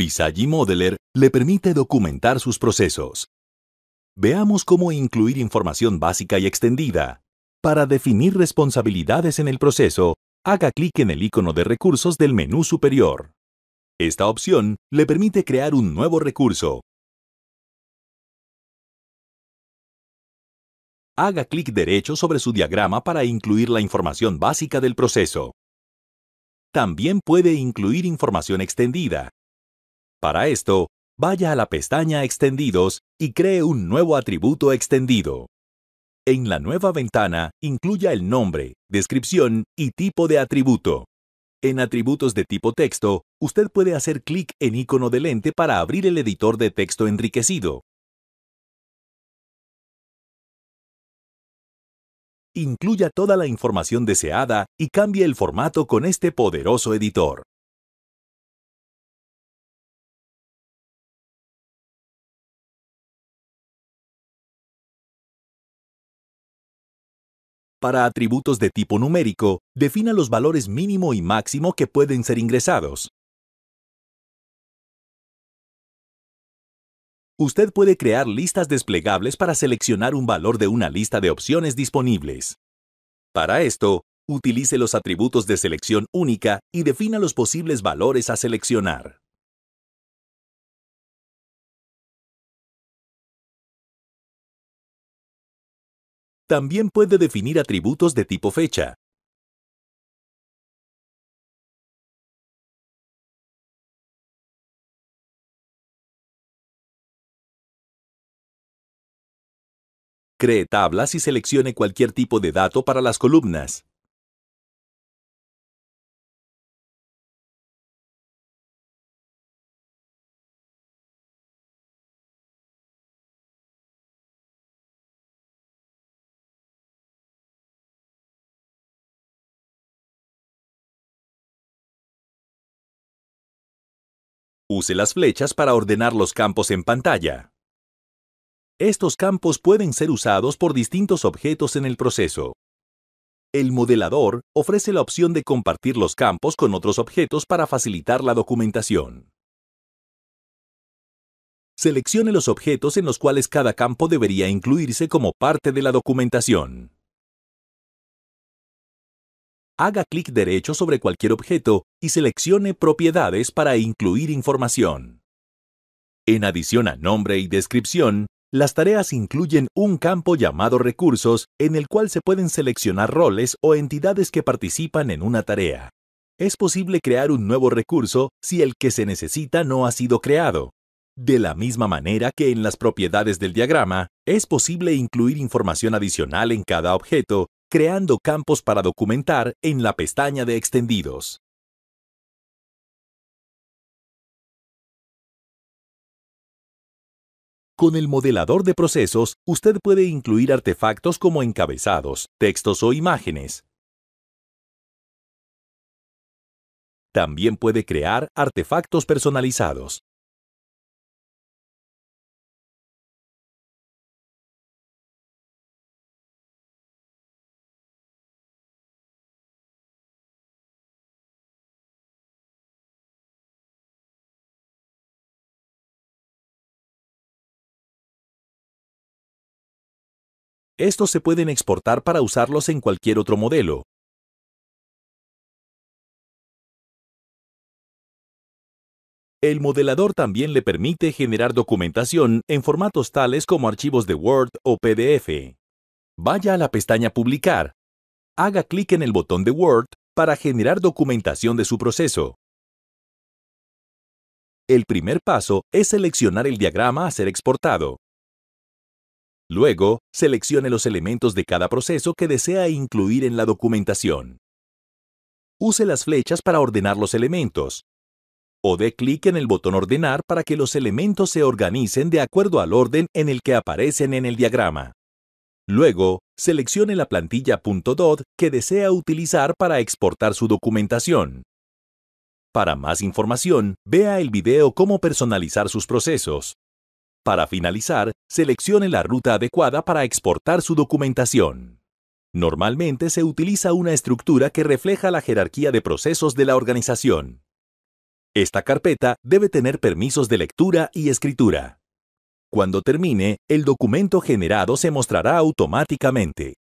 Visagi Modeler le permite documentar sus procesos. Veamos cómo incluir información básica y extendida. Para definir responsabilidades en el proceso, haga clic en el icono de recursos del menú superior. Esta opción le permite crear un nuevo recurso. Haga clic derecho sobre su diagrama para incluir la información básica del proceso. También puede incluir información extendida, para esto, vaya a la pestaña Extendidos y cree un nuevo atributo extendido. En la nueva ventana, incluya el nombre, descripción y tipo de atributo. En atributos de tipo texto, usted puede hacer clic en icono de lente para abrir el editor de texto enriquecido. Incluya toda la información deseada y cambie el formato con este poderoso editor. Para atributos de tipo numérico, defina los valores mínimo y máximo que pueden ser ingresados. Usted puede crear listas desplegables para seleccionar un valor de una lista de opciones disponibles. Para esto, utilice los atributos de selección única y defina los posibles valores a seleccionar. También puede definir atributos de tipo fecha. Cree tablas y seleccione cualquier tipo de dato para las columnas. Use las flechas para ordenar los campos en pantalla. Estos campos pueden ser usados por distintos objetos en el proceso. El modelador ofrece la opción de compartir los campos con otros objetos para facilitar la documentación. Seleccione los objetos en los cuales cada campo debería incluirse como parte de la documentación haga clic derecho sobre cualquier objeto y seleccione Propiedades para incluir información. En adición a nombre y descripción, las tareas incluyen un campo llamado Recursos en el cual se pueden seleccionar roles o entidades que participan en una tarea. Es posible crear un nuevo recurso si el que se necesita no ha sido creado. De la misma manera que en las propiedades del diagrama, es posible incluir información adicional en cada objeto creando campos para documentar en la pestaña de extendidos. Con el modelador de procesos, usted puede incluir artefactos como encabezados, textos o imágenes. También puede crear artefactos personalizados. Estos se pueden exportar para usarlos en cualquier otro modelo. El modelador también le permite generar documentación en formatos tales como archivos de Word o PDF. Vaya a la pestaña Publicar. Haga clic en el botón de Word para generar documentación de su proceso. El primer paso es seleccionar el diagrama a ser exportado. Luego, seleccione los elementos de cada proceso que desea incluir en la documentación. Use las flechas para ordenar los elementos. O dé clic en el botón Ordenar para que los elementos se organicen de acuerdo al orden en el que aparecen en el diagrama. Luego, seleccione la plantilla .dot que desea utilizar para exportar su documentación. Para más información, vea el video Cómo personalizar sus procesos. Para finalizar, seleccione la ruta adecuada para exportar su documentación. Normalmente se utiliza una estructura que refleja la jerarquía de procesos de la organización. Esta carpeta debe tener permisos de lectura y escritura. Cuando termine, el documento generado se mostrará automáticamente.